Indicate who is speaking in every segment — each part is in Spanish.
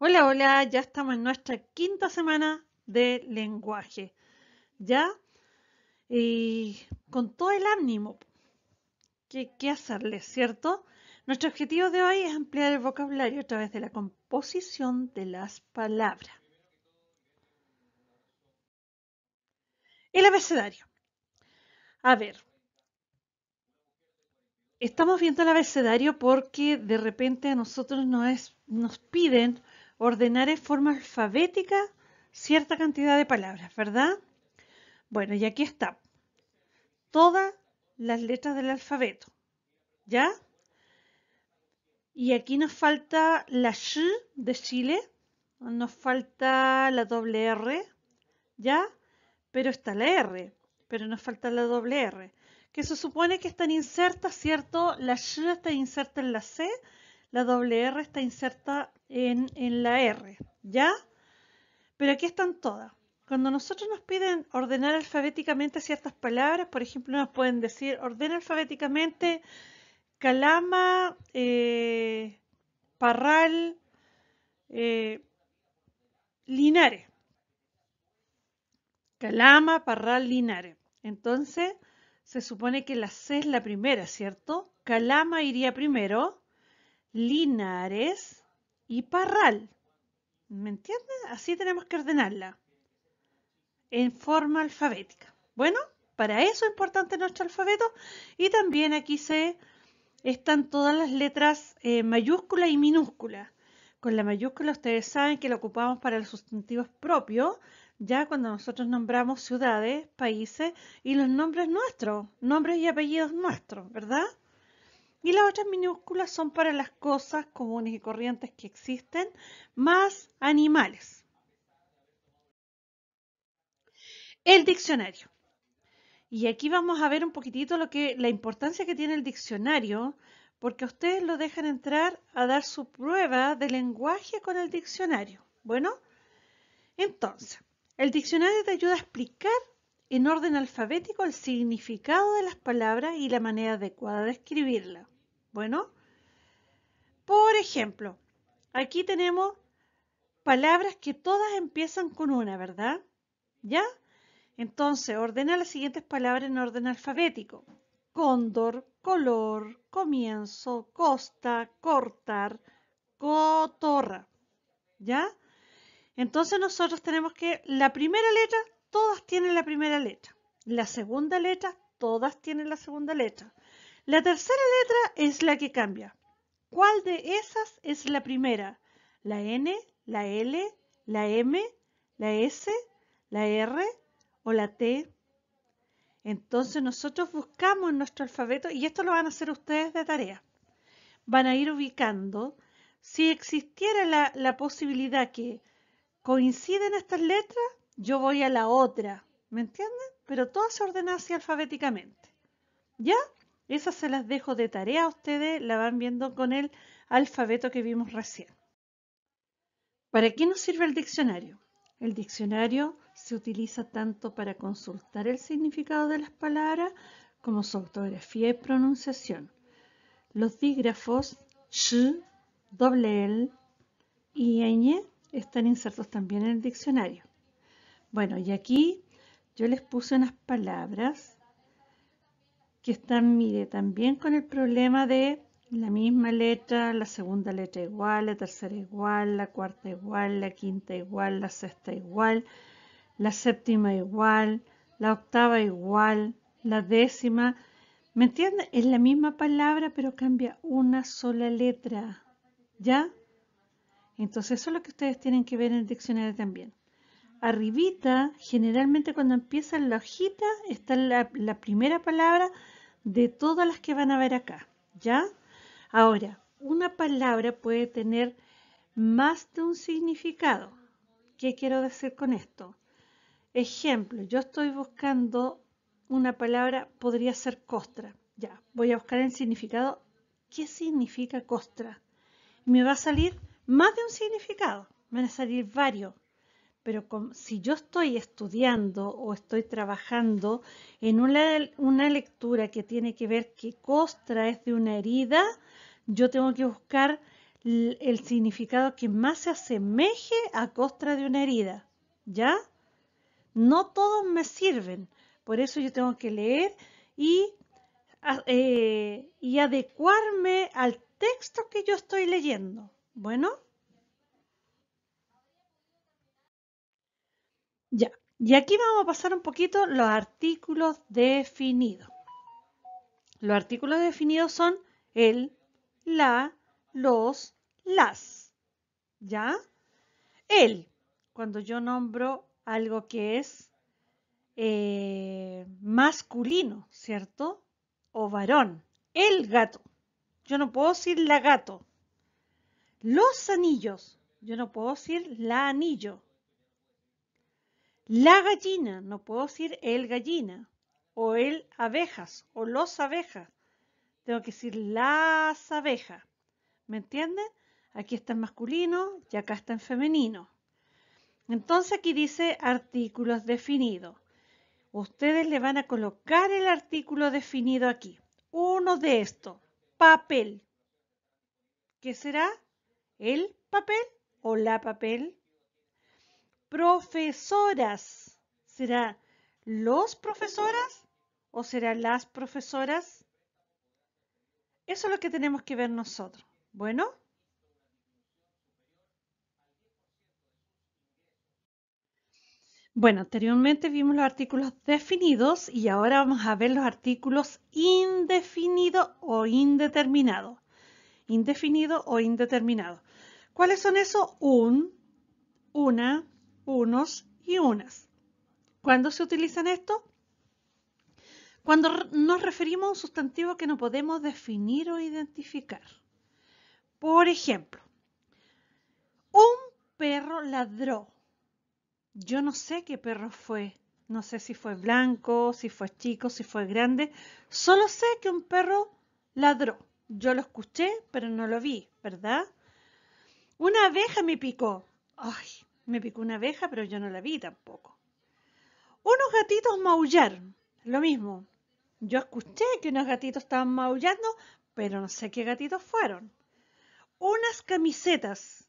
Speaker 1: Hola, hola, ya estamos en nuestra quinta semana de lenguaje. ¿Ya? Y con todo el ánimo ¿Qué que hacerles, ¿cierto? Nuestro objetivo de hoy es ampliar el vocabulario a través de la composición de las palabras. El abecedario. A ver, estamos viendo el abecedario porque de repente a nosotros nos piden ordenar en forma alfabética cierta cantidad de palabras, ¿verdad? Bueno, y aquí está. Todas las letras del alfabeto. ¿Ya? Y aquí nos falta la sh de Chile, nos falta la doble R, ¿ya? Pero está la R, pero nos falta la doble R, que se supone que están insertas, ¿cierto? La sh está inserta en la C, la doble R está inserta en, la R, ¿ya? Pero aquí están todas. Cuando nosotros nos piden ordenar alfabéticamente ciertas palabras, por ejemplo, nos pueden decir, ordena alfabéticamente calama, eh, parral, eh, linares. Calama, parral, linares. Entonces, se supone que la C es la primera, ¿cierto? Calama iría primero, linares y parral. ¿Me entiendes? Así tenemos que ordenarla. En forma alfabética. Bueno, para eso es importante nuestro alfabeto. Y también aquí se están todas las letras mayúsculas eh, mayúscula y minúscula. Con la mayúscula ustedes saben que la ocupamos para los sustantivos propios, ya cuando nosotros nombramos ciudades, países y los nombres nuestros, nombres y apellidos nuestros, ¿verdad? y las otras minúsculas son para las cosas comunes y corrientes que existen, más animales. El diccionario. Y aquí vamos a ver un poquitito lo que, la importancia que tiene el diccionario, porque ustedes lo dejan entrar a dar su prueba de lenguaje con el diccionario. Bueno, entonces, el diccionario te ayuda a explicar en orden alfabético el significado de las palabras y la manera adecuada de escribirla. Bueno, por ejemplo, aquí tenemos palabras que todas empiezan con una, ¿verdad? ¿Ya? Entonces, ordena las siguientes palabras en orden alfabético. Cóndor, color, comienzo, costa, cortar, cotorra. ¿Ya? Entonces nosotros tenemos que la primera letra todas tienen la primera letra. La segunda letra, todas tienen la segunda letra. La tercera letra es la que cambia. ¿Cuál de esas es la primera? ¿La N, la L, la M, la S, la R o la T? Entonces nosotros buscamos en nuestro alfabeto, y esto lo van a hacer ustedes de tarea. Van a ir ubicando, si existiera la, la posibilidad que coinciden estas letras, yo voy a la otra, ¿me entienden? Pero todas se ordenan así alfabéticamente. ¿Ya? Esas se las dejo de tarea a ustedes, la van viendo con el alfabeto que vimos recién. ¿Para qué nos sirve el diccionario? El diccionario se utiliza tanto para consultar el significado de las palabras como su ortografía y pronunciación. Los dígrafos sh, doble l y ñ están insertos también en el diccionario. Bueno, y aquí yo les puse unas palabras que están, mire, también con el problema de la misma letra, la segunda letra igual, la tercera igual, la cuarta igual, la quinta igual, la sexta igual, la séptima igual, la octava igual, la décima. ¿Me entienden? Es la misma palabra, pero cambia una sola letra. ¿Ya? Entonces eso es lo que ustedes tienen que ver en el diccionario también arribita, generalmente cuando empiezan la hojita, está la, primera palabra de todas las que van a ver acá, ¿ya? Ahora, una palabra puede tener más de un significado. ¿Qué quiero decir con esto? Ejemplo, yo estoy buscando una palabra, podría ser costra. Ya, voy a buscar el significado. ¿Qué significa costra? Me va a salir más de un significado, me van a salir varios pero si yo estoy estudiando o estoy trabajando en una, lectura que tiene que ver qué costra es de una herida, yo tengo que buscar el, significado que más se asemeje a costra de una herida, ¿ya? No todos me sirven, por eso yo tengo que leer y, eh, y adecuarme al texto que yo estoy leyendo. Bueno. Ya, y aquí vamos a pasar un poquito los artículos definidos. Los artículos definidos son el, la, los, las. ¿Ya? El, cuando yo nombro algo que es eh, masculino, ¿cierto? O varón. El gato. Yo no puedo decir la gato. Los anillos. Yo no puedo decir la anillo la gallina, no puedo decir el gallina o el abejas o los abejas. Tengo que decir las abejas. ¿Me entienden? Aquí está en masculino y acá está en femenino. Entonces aquí dice artículos definidos. Ustedes le van a colocar el artículo definido aquí. Uno de estos, papel. ¿Qué será? ¿El papel o la papel? profesoras. ¿Será los profesoras o será las profesoras? Eso es lo que tenemos que ver nosotros. Bueno. Bueno, anteriormente vimos los artículos definidos y ahora vamos a ver los artículos indefinidos o indeterminados. Indefinido o indeterminado. ¿Cuáles son esos? Un, una, unos y unas. ¿Cuándo se utilizan esto? Cuando nos referimos a un sustantivo que no podemos definir o identificar. Por ejemplo, un perro ladró. Yo no sé qué perro fue. No sé si fue blanco, si fue chico, si fue grande. Solo sé que un perro ladró. Yo lo escuché, pero no lo vi, ¿verdad? Una abeja me picó. Ay, me picó una abeja, pero yo no la vi tampoco. Unos gatitos maullaron. Lo mismo. Yo escuché que unos gatitos estaban maullando, pero no sé qué gatitos fueron. Unas camisetas.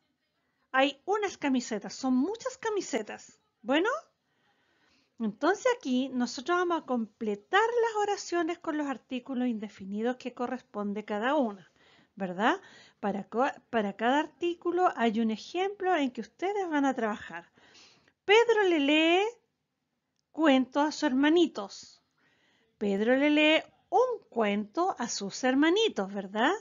Speaker 1: Hay unas camisetas. Son muchas camisetas. Bueno, entonces aquí nosotros vamos a completar las oraciones con los artículos indefinidos que corresponde cada una. ¿verdad? Para, cada artículo hay un ejemplo en que ustedes van a trabajar. Pedro le lee cuentos a sus hermanitos. Pedro le lee un cuento a sus hermanitos, ¿verdad?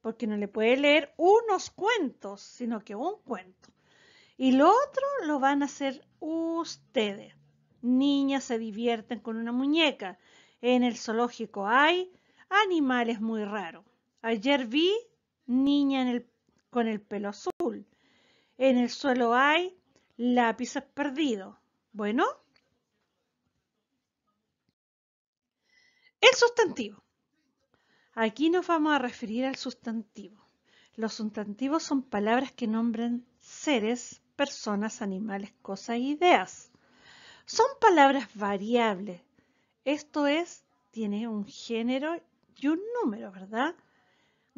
Speaker 1: Porque no le puede leer unos cuentos, sino que un cuento. Y lo otro lo van a hacer ustedes. Niñas se divierten con una muñeca. En el zoológico hay animales muy raros. Ayer vi niña con el pelo azul. En el suelo hay lápices perdidos. Bueno, el sustantivo. Aquí nos vamos a referir al sustantivo. Los sustantivos son palabras que nombran seres, personas, animales, cosas e ideas. Son palabras variables. Esto es, tiene un género y un número, ¿verdad?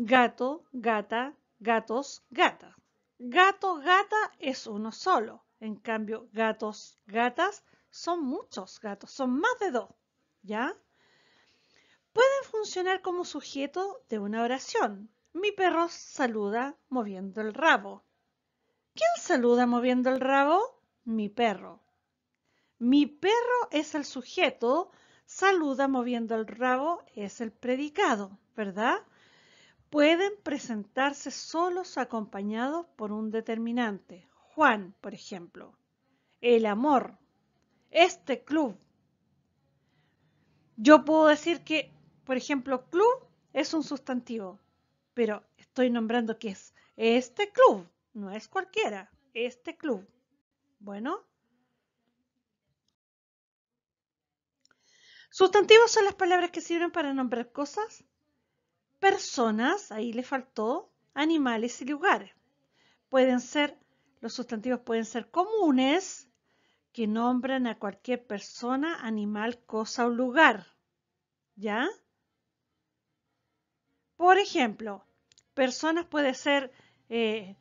Speaker 1: gato, gata, gatos, gata. Gato, gata es uno solo. En cambio, gatos, gatas son muchos gatos, son más de dos. ¿Ya? Pueden funcionar como sujeto de una oración. Mi perro saluda moviendo el rabo. ¿Quién saluda moviendo el rabo? Mi perro. Mi perro es el sujeto, saluda moviendo el rabo es el predicado, ¿verdad? pueden presentarse solos acompañados por un determinante. Juan, por ejemplo. El amor. Este club. Yo puedo decir que, por ejemplo, club es un sustantivo, pero estoy nombrando que es este club, no es cualquiera, este club. Bueno. Sustantivos son las palabras que sirven para nombrar cosas personas, ahí le faltó, animales y lugares. Pueden ser, los sustantivos pueden ser comunes, que nombran a cualquier persona, animal, cosa o lugar. ¿Ya? Por ejemplo, personas puede ser eh,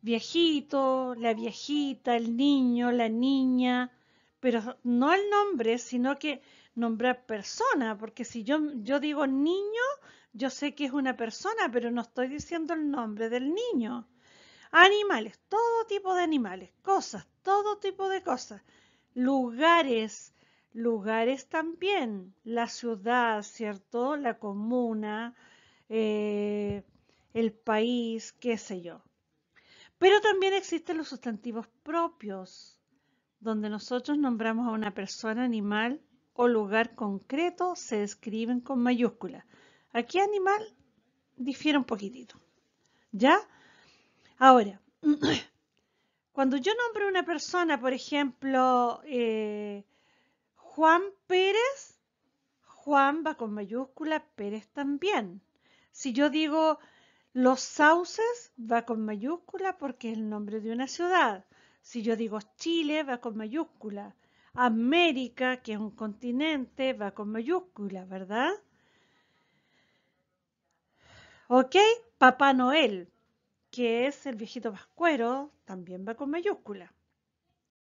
Speaker 1: viejito, la viejita, el niño, la niña, pero no el nombre, sino que nombrar persona, porque si yo, yo digo niño, yo sé que es una persona, pero no estoy diciendo el nombre del niño. Animales, todo tipo de animales, cosas, todo tipo de cosas. Lugares, lugares también. La ciudad, ¿cierto? La comuna, eh, el país, qué sé yo. Pero también existen los sustantivos propios, donde nosotros nombramos a una persona, animal o lugar concreto, se escriben con mayúsculas. Aquí animal difiere un poquitito. ¿Ya? Ahora, cuando yo nombro una persona, por ejemplo, eh, Juan Pérez, Juan va con mayúscula, Pérez también. Si yo digo los sauces, va con mayúscula porque es el nombre de una ciudad. Si yo digo Chile, va con mayúscula. América, que es un continente, va con mayúscula, ¿verdad? ¿Ok? Papá Noel, que es el viejito vascuero, también va con mayúscula.